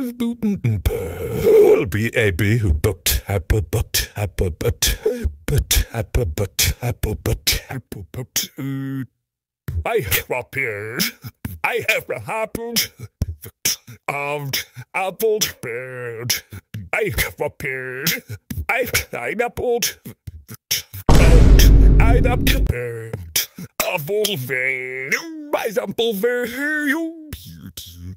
will be AB who booked apple but apple but but apple but apple but apple but I have appeared. I have happened and apple bird. I have appeared. I have and I appeared. Apple vein. My apple vein. Beauty.